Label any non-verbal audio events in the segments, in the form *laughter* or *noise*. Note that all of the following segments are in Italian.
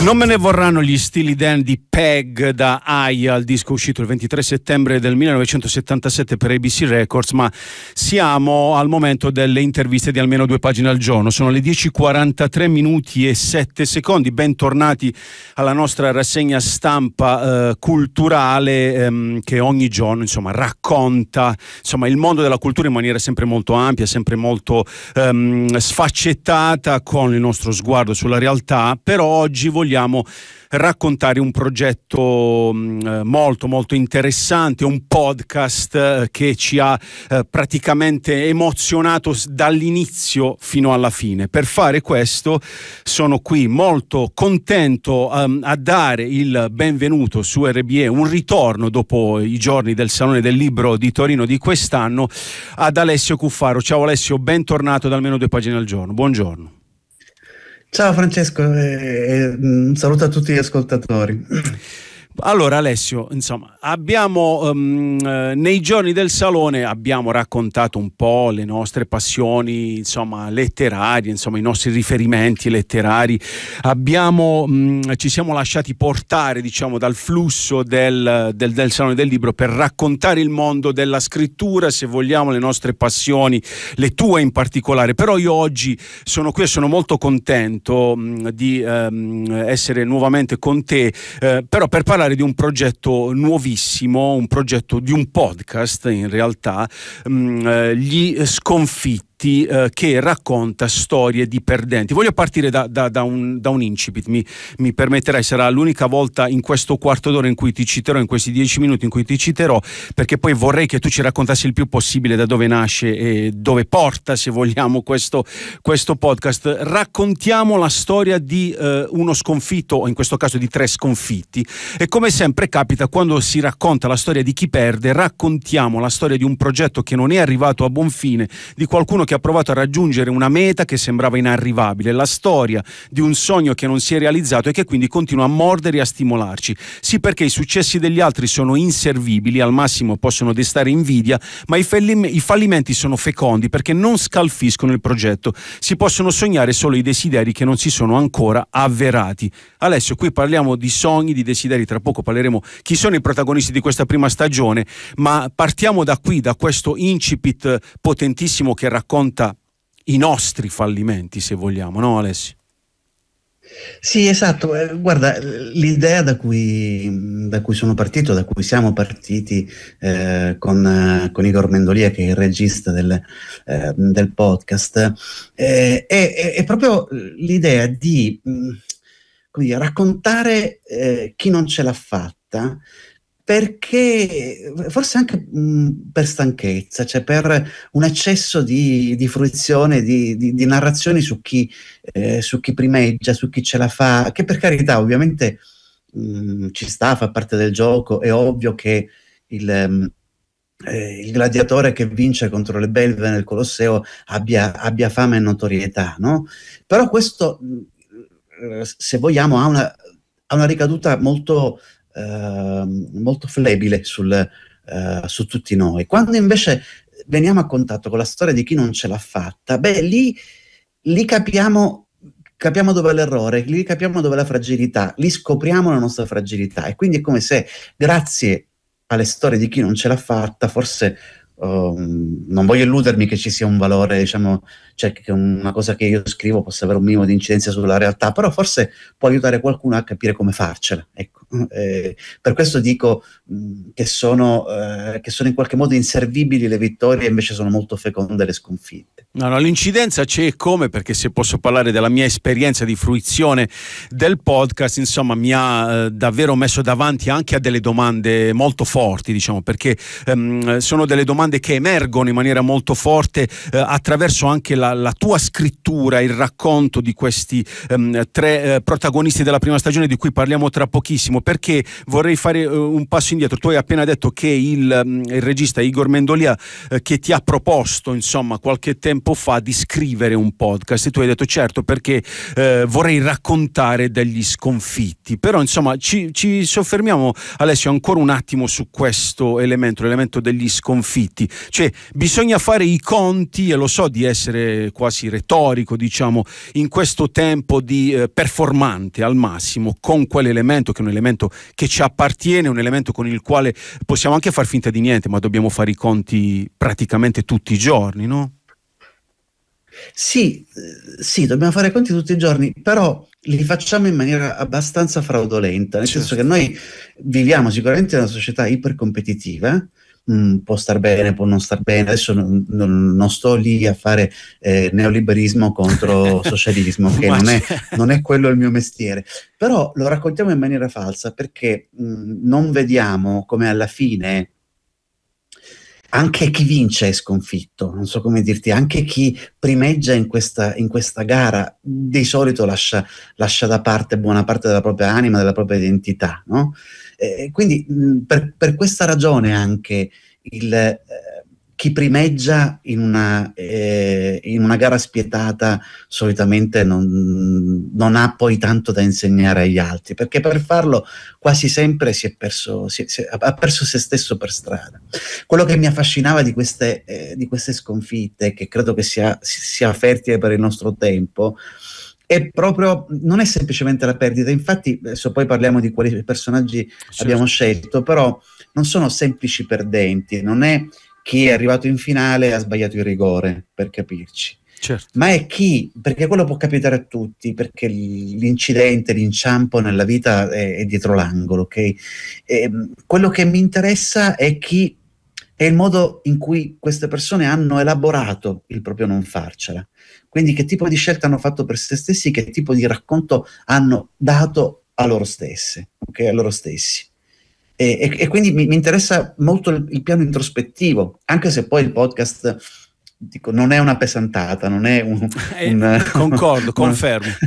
Non me ne vorranno gli stili Dan di Peg da Aya, il disco uscito il 23 settembre del 1977 per ABC Records, ma siamo al momento delle interviste di almeno due pagine al giorno. Sono le 10.43 minuti e 7 secondi. Bentornati alla nostra rassegna stampa eh, culturale ehm, che ogni giorno insomma, racconta insomma, il mondo della cultura in maniera sempre molto ampia, sempre molto ehm, sfaccettata con il nostro sguardo sulla realtà. Però oggi voglio vogliamo raccontare un progetto mm, eh, molto molto interessante, un podcast eh, che ci ha eh, praticamente emozionato dall'inizio fino alla fine. Per fare questo sono qui molto contento ehm, a dare il benvenuto su RBE, un ritorno dopo i giorni del Salone del Libro di Torino di quest'anno ad Alessio Cuffaro. Ciao Alessio, bentornato da almeno due pagine al giorno. Buongiorno. Ciao Francesco e, e un saluto a tutti gli ascoltatori. Allora Alessio, insomma, abbiamo um, nei giorni del salone abbiamo raccontato un po' le nostre passioni, insomma, letterarie, insomma, i nostri riferimenti letterari. Abbiamo, um, ci siamo lasciati portare, diciamo, dal flusso del, del, del, salone del libro per raccontare il mondo della scrittura, se vogliamo, le nostre passioni, le tue in particolare. Però io oggi sono qui e sono molto contento um, di ehm, essere nuovamente con te, uh, però per parlare parlare di un progetto nuovissimo, un progetto di un podcast in realtà, mh, mm, eh, Gli Sconfitti scritti eh, che racconta storie di perdenti. Voglio partire da, da, da, un, da un, incipit, mi, mi, permetterai, sarà l'unica volta in questo quarto d'ora in cui ti citerò, in questi dieci minuti in cui ti citerò, perché poi vorrei che tu ci raccontassi il più possibile da dove nasce e dove porta, se vogliamo, questo, questo podcast. Raccontiamo la storia di eh, uno sconfitto, o in questo caso di tre sconfitti, e come sempre capita quando si racconta la storia di chi perde, raccontiamo la storia di un progetto che non è arrivato a buon fine, di qualcuno che ha provato a raggiungere una meta che sembrava inarrivabile, la storia di un sogno che non si è realizzato e che quindi continua a mordere e a stimolarci. Sì perché i successi degli altri sono inservibili, al massimo possono destare invidia, ma i, fallim- i fallimenti sono fecondi perché non scalfiscono il progetto. Si possono sognare solo i desideri che non si sono ancora avverati. Alessio, qui parliamo di sogni, di desideri, tra poco parleremo chi sono i protagonisti di questa prima stagione, ma partiamo da qui, da questo incipit potentissimo che racconta racconta i nostri fallimenti, se vogliamo, no Alessio? Sì, esatto. Eh, guarda, l'idea da cui, da cui, sono partito, da cui siamo partiti eh, con, eh, con, Igor Mendolia, che è il regista del, eh, del podcast, eh, è, è, proprio l'idea di mh, mm, dire, raccontare eh, chi non ce l'ha fatta perché forse anche mh, per stanchezza, cioè per un eccesso di, di fruizione, di, di, di, narrazioni su chi, eh, su chi primeggia, su chi ce la fa, che per carità ovviamente mh, ci sta, fa parte del gioco, è ovvio che il... Mh, eh, il gladiatore che vince contro le belve nel Colosseo abbia, abbia fame e notorietà, no? Però questo, eh, se vogliamo, ha una, ha una ricaduta molto Ehm, molto flebile sul, eh, su tutti noi. Quando invece veniamo a contatto con la storia di chi non ce l'ha fatta, beh, lì, lì capiamo capiamo dove è l'errore, lì capiamo dove è la fragilità, lì scopriamo la nostra fragilità e quindi è come se grazie alle storie di chi non ce l'ha fatta, forse um, non voglio illudermi che ci sia un valore diciamo, cioè che una cosa che io scrivo possa avere un minimo di incidenza sulla realtà, però forse può aiutare qualcuno a capire come farcela. Ecco. Eh, per questo dico mh, che, sono, eh, che, sono, in qualche modo inservibili le vittorie, invece sono molto feconde le sconfitte. No, no, l'incidenza c'è e come, perché se posso parlare della mia esperienza di fruizione del podcast, insomma, mi ha eh, davvero messo davanti anche a delle domande molto forti, diciamo, perché ehm, sono delle domande che emergono in maniera molto forte eh, attraverso anche la la, la, tua scrittura, il racconto di questi ehm, tre eh, protagonisti della prima stagione di cui parliamo tra pochissimo, perché vorrei fare eh, un passo indietro. Tu hai appena detto che il, mm, il regista Igor Mendolia eh, che ti ha proposto, insomma, qualche tempo fa di scrivere un podcast e tu hai detto certo perché eh, vorrei raccontare degli sconfitti. Però, insomma, ci, ci soffermiamo, Alessio, ancora un attimo su questo elemento, l'elemento degli sconfitti. Cioè, bisogna fare i conti, e lo so di essere eh, quasi retorico, diciamo, in questo tempo di eh, performante al massimo con quell'elemento che è un elemento che ci appartiene, un elemento con il quale possiamo anche far finta di niente, ma dobbiamo fare i conti praticamente tutti i giorni, no? Sì, eh, sì, dobbiamo fare conti tutti i giorni, però li facciamo in maniera abbastanza fraudolenta, nel certo. senso che noi viviamo sicuramente in una società ipercompetitiva, mh, mm, può star bene, può non star bene. Adesso non, non, non sto lì a fare eh, neoliberismo contro *laughs* socialismo, che non è, non è, quello il mio mestiere. Però lo raccontiamo in maniera falsa perché mh, mm, non vediamo come alla fine anche chi vince è sconfitto, non so come dirti, anche chi primeggia in questa, in questa gara di solito lascia, lascia, da parte buona parte della propria anima, della propria identità. No? Eh, quindi mh, per, per, questa ragione anche il... Eh, chi primeggia in una, eh, in una, gara spietata solitamente non, non, ha poi tanto da insegnare agli altri, perché per farlo quasi sempre si è perso, si, si, ha perso se stesso per strada. Quello che mi affascinava di queste, eh, di queste sconfitte, che credo che sia, sia fertile per il nostro tempo, è proprio, non è semplicemente la perdita, infatti adesso eh, poi parliamo di quali personaggi sì. abbiamo scelto, però non sono semplici perdenti, non è chi è arrivato in finale ha sbagliato il rigore, per capirci. Certo. Ma è chi, perché quello può capitare a tutti, perché l'incidente, l'inciampo nella vita è, è dietro l'angolo, ok? E, mm, quello che mi interessa è chi è il modo in cui queste persone hanno elaborato il proprio non farcela. Quindi che tipo di scelta hanno fatto per se stessi, che tipo di racconto hanno dato a loro stesse, ok? A loro stessi. E, e, quindi mi, mi, interessa molto il, il piano introspettivo, anche se poi il podcast dico, non è una pesantata, non è un... *laughs* un eh, Concordo, *laughs* confermo. *laughs*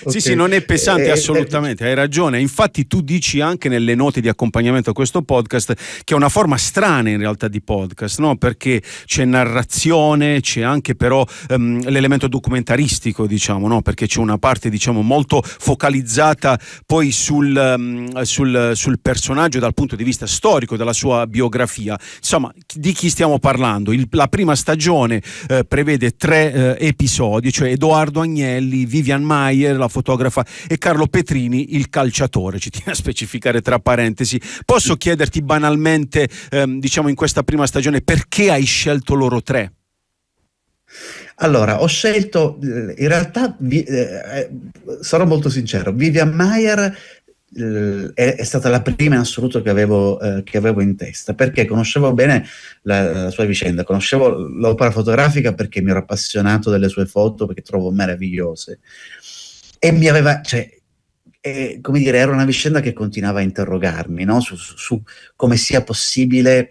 Okay. Sì, sì, non è pesante eh, eh assolutamente, eh, hai ragione. Infatti tu dici anche nelle note di accompagnamento a questo podcast che è una forma strana in realtà di podcast, no? perché c'è narrazione, c'è anche però um, l'elemento documentaristico, diciamo, no? perché c'è una parte diciamo, molto focalizzata poi sul, um, sul, sul, personaggio dal punto di vista storico, dalla sua biografia. Insomma, di chi stiamo parlando? Il, la prima stagione eh, prevede tre eh, episodi, cioè Edoardo Agnelli, Vivian Maier, la fotografa, e Carlo Petrini, il calciatore. Ci tiene a specificare tra parentesi. Posso chiederti banalmente, ehm, diciamo in questa prima stagione, perché hai scelto loro tre? Allora, ho scelto, eh, in realtà eh, eh, sarò molto sincero, Vivian Maier eh, è, è, stata la prima in assoluto che avevo, eh, che avevo in testa perché conoscevo bene la, la, sua vicenda, conoscevo l'opera fotografica perché mi ero appassionato delle sue foto perché trovo meravigliose e mi aveva, cioè, eh, come dire, era una vicenda che continuava a interrogarmi no? su, su, su, come sia possibile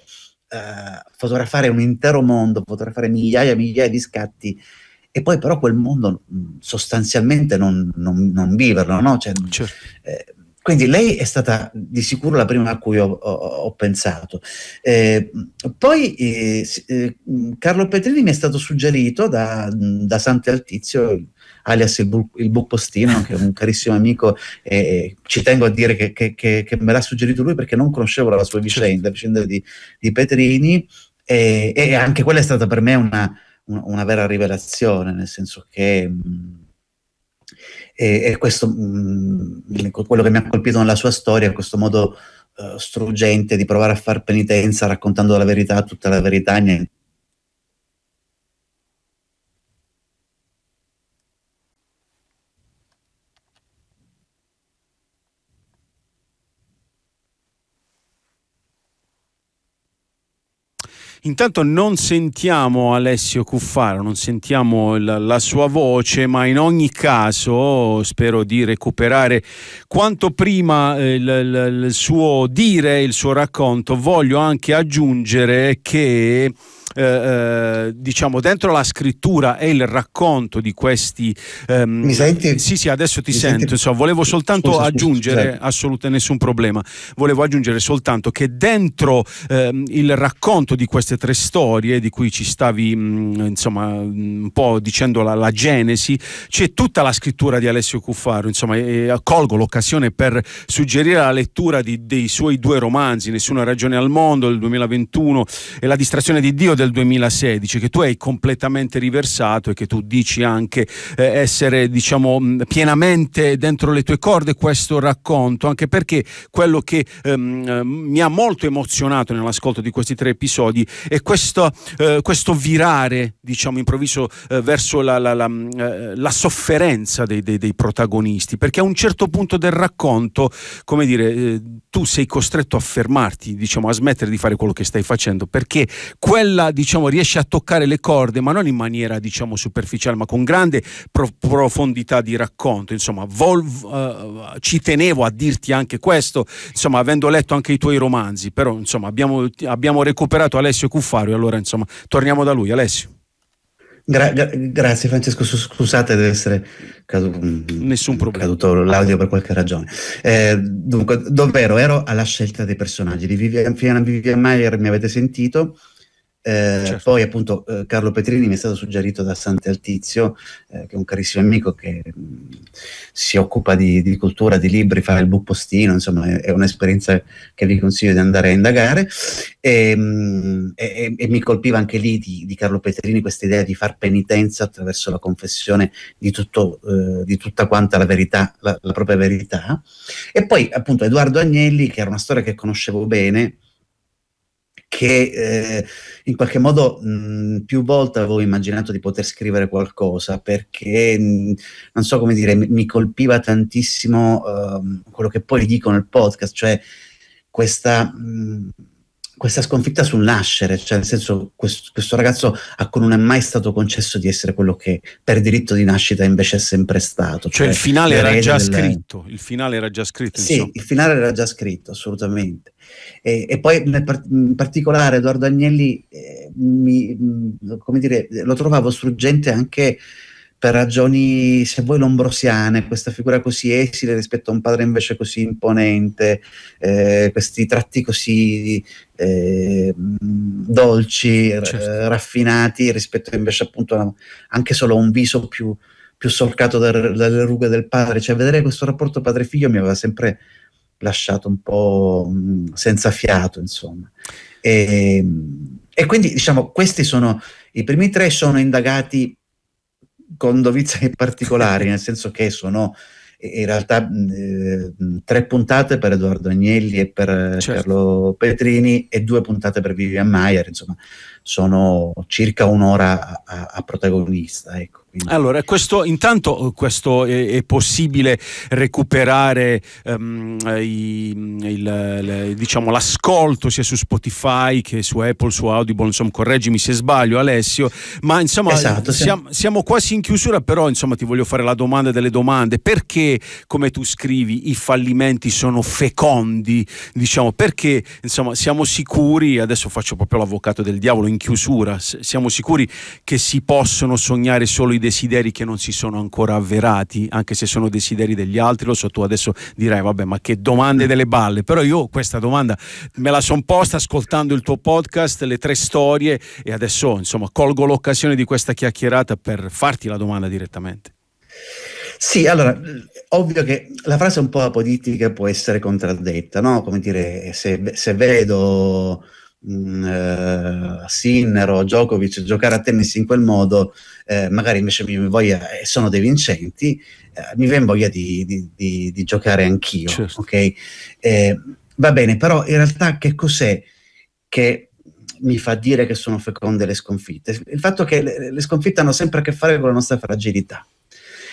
eh, fotografare un intero mondo, fotografare migliaia e migliaia di scatti e poi però quel mondo sostanzialmente non, non, non viverlo, no? Cioè, certo. eh, quindi lei è stata di sicuro la prima a cui ho, ho, ho pensato. Eh, poi eh, eh Carlo Petrini mi è stato suggerito da, da Sante Altizio, alias il, bu- il Buppostino, che è un carissimo amico, e ci tengo a dire che, che, che, che, me l'ha suggerito lui perché non conoscevo la sua vicenda, la vicenda di, di Petrini, e, e, anche quella è stata per me una, una, una vera rivelazione, nel senso che... Mh, mm, e, e questo, mh, mm, quello che mi ha colpito nella sua storia questo modo uh, struggente di provare a far penitenza raccontando la verità, tutta la verità, niente Intanto non sentiamo Alessio Cuffaro, non sentiamo la, la, sua voce, ma in ogni caso spero di recuperare quanto prima eh, il, il, il suo dire, il suo racconto. Voglio anche aggiungere che... Eh, eh, diciamo dentro la scrittura e il racconto di questi... Ehm, mi senti? Sì, sì, adesso ti mi sento, senti? Insomma, volevo soltanto scusa, aggiungere, scusa, assolutamente nessun problema, volevo aggiungere soltanto che dentro ehm, il racconto di queste tre storie di cui ci stavi mh, mm, insomma mm, un po' dicendo la, la, genesi, c'è tutta la scrittura di Alessio Cuffaro, insomma, e colgo l'occasione per suggerire la lettura di, dei suoi due romanzi, Nessuna ragione al mondo del 2021 e La distrazione di Dio del del 2016 che tu hai completamente riversato e che tu dici anche eh, essere diciamo mm, pienamente dentro le tue corde questo racconto anche perché quello che ehm, eh, mi ha molto emozionato nell'ascolto di questi tre episodi è questo, eh, questo virare diciamo improvviso eh, verso la, la, la, mm, eh, la sofferenza dei, dei, dei, protagonisti perché a un certo punto del racconto come dire eh, tu sei costretto a fermarti diciamo a smettere di fare quello che stai facendo perché quella diciamo, riesce a toccare le corde, ma non in maniera, diciamo, superficiale, ma con grande pro- profondità di racconto. Insomma, vol- uh, ci tenevo a dirti anche questo, insomma, avendo letto anche i tuoi romanzi, però, insomma, abbiamo, abbiamo recuperato Alessio Cuffario, allora, insomma, torniamo da lui. Alessio. Gra- grazie Francesco, scusate di essere caduto, mm, mm, Nessun problema. caduto l'audio per qualche ragione. Eh, dunque, dov'ero? Ero alla scelta dei personaggi di Vivian, Vivian Mayer, mi avete sentito, eh, certo. Poi appunto eh, Carlo Petrini mi è stato suggerito da Sant'Altizio, eh, che è un carissimo amico che mh, mm, si occupa di, di, cultura, di libri, fa il buppostino, insomma è, è un'esperienza che vi consiglio di andare a indagare. E, mh, mm, e, e mi colpiva anche lì di, di Carlo Petrini questa idea di far penitenza attraverso la confessione di, tutto, eh, di tutta quanta la verità, la, la propria verità. E poi appunto Edoardo Agnelli, che era una storia che conoscevo bene, che eh, in qualche modo mh, più volte avevo immaginato di poter scrivere qualcosa perché mh, non so come dire, mi, colpiva tantissimo uh, quello che poi dico nel podcast, cioè questa... Mh, questa sconfitta sul nascere, cioè nel senso questo, questo ragazzo a cui non è mai stato concesso di essere quello che per diritto di nascita invece è sempre stato. Cioè, cioè il finale era già delle... scritto, il finale era già scritto. Sì, insomma. il finale era già scritto, assolutamente. E, e poi nel, in particolare Edoardo Agnelli, eh, mi, mm, come dire, lo trovavo struggente anche per ragioni, se vuoi, lombrosiane, questa figura così esile rispetto a un padre invece così imponente, eh, questi tratti così eh, dolci, certo. raffinati rispetto invece appunto a, anche solo a un viso più, più solcato da, dalle rughe del padre. Cioè, vedere questo rapporto padre-figlio mi aveva sempre lasciato un po' senza fiato, insomma. E, ehm, e quindi, diciamo, questi sono i primi tre sono indagati con Dovizia particolare, *laughs* nel senso che sono eh, in realtà mm, eh, tre puntate per Edoardo Agnelli e per eh, certo. Carlo Petrini e due puntate per Vivian Maier, insomma sono circa un'ora a, a protagonista. Ecco. Allora, questo, intanto eh, questo è, è possibile recuperare um, l'ascolto diciamo, sia su Spotify che su Apple, su Audible, insomma correggimi se sbaglio Alessio, ma insomma esatto, siamo, sì. siamo, quasi in chiusura però insomma ti voglio fare la domanda delle domande, perché come tu scrivi i fallimenti sono fecondi, diciamo perché insomma siamo sicuri, adesso faccio proprio l'avvocato del diavolo, in in chiusura, siamo sicuri che si possono sognare solo i desideri che non si sono ancora avverati, anche se sono desideri degli altri, lo so tu adesso dirai vabbè ma che domande delle balle, però io questa domanda me la sono posta ascoltando il tuo podcast, le tre storie e adesso insomma colgo l'occasione di questa chiacchierata per farti la domanda direttamente. Sì, allora, ovvio che la frase un po' apolitica può essere contraddetta, no? Come dire, se, se vedo mh, mm, eh, Sinner o Djokovic giocare a tennis in quel modo, eh, magari invece mi voglia, eh, sono dei vincenti, eh, mi viene voglia di, di, di, di giocare anch'io. Certo. Okay? Eh, va bene, però in realtà che cos'è che mi fa dire che sono feconde le sconfitte? Il fatto che le, le sconfitte hanno sempre a che fare con la nostra fragilità.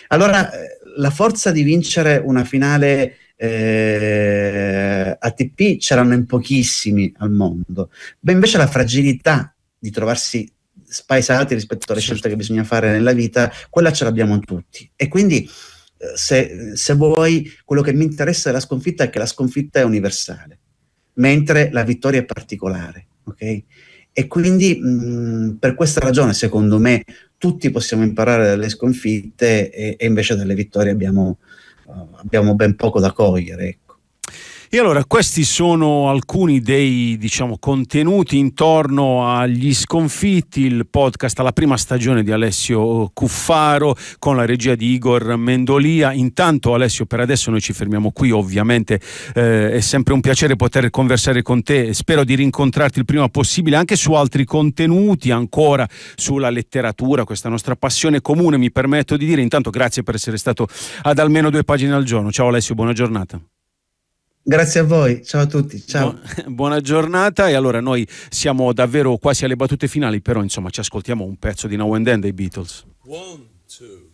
Allora, eh, la forza di vincere una finale eh, ATP c'erano in pochissimi al mondo, Beh, invece la fragilità di trovarsi spaesati rispetto alle scelte che bisogna fare nella vita, quella ce l'abbiamo tutti. E quindi eh, se, se vuoi, quello che mi interessa della sconfitta è che la sconfitta è universale, mentre la vittoria è particolare. Okay? E quindi mh, mm, per questa ragione, secondo me, tutti possiamo imparare dalle sconfitte e, e invece dalle vittorie abbiamo, abbiamo ben poco da cogliere. E allora questi sono alcuni dei diciamo, contenuti intorno agli sconfitti, il podcast alla prima stagione di Alessio Cuffaro con la regia di Igor Mendolia. Intanto Alessio per adesso noi ci fermiamo qui, ovviamente eh, è sempre un piacere poter conversare con te, spero di rincontrarti il prima possibile anche su altri contenuti, ancora sulla letteratura, questa nostra passione comune mi permetto di dire. Intanto grazie per essere stato ad almeno due pagine al giorno. Ciao Alessio, buona giornata. Grazie a voi, ciao a tutti, ciao. *laughs* buona giornata e allora noi siamo davvero quasi alle battute finali, però insomma ci ascoltiamo un pezzo di Now and Then dei Beatles. One, two.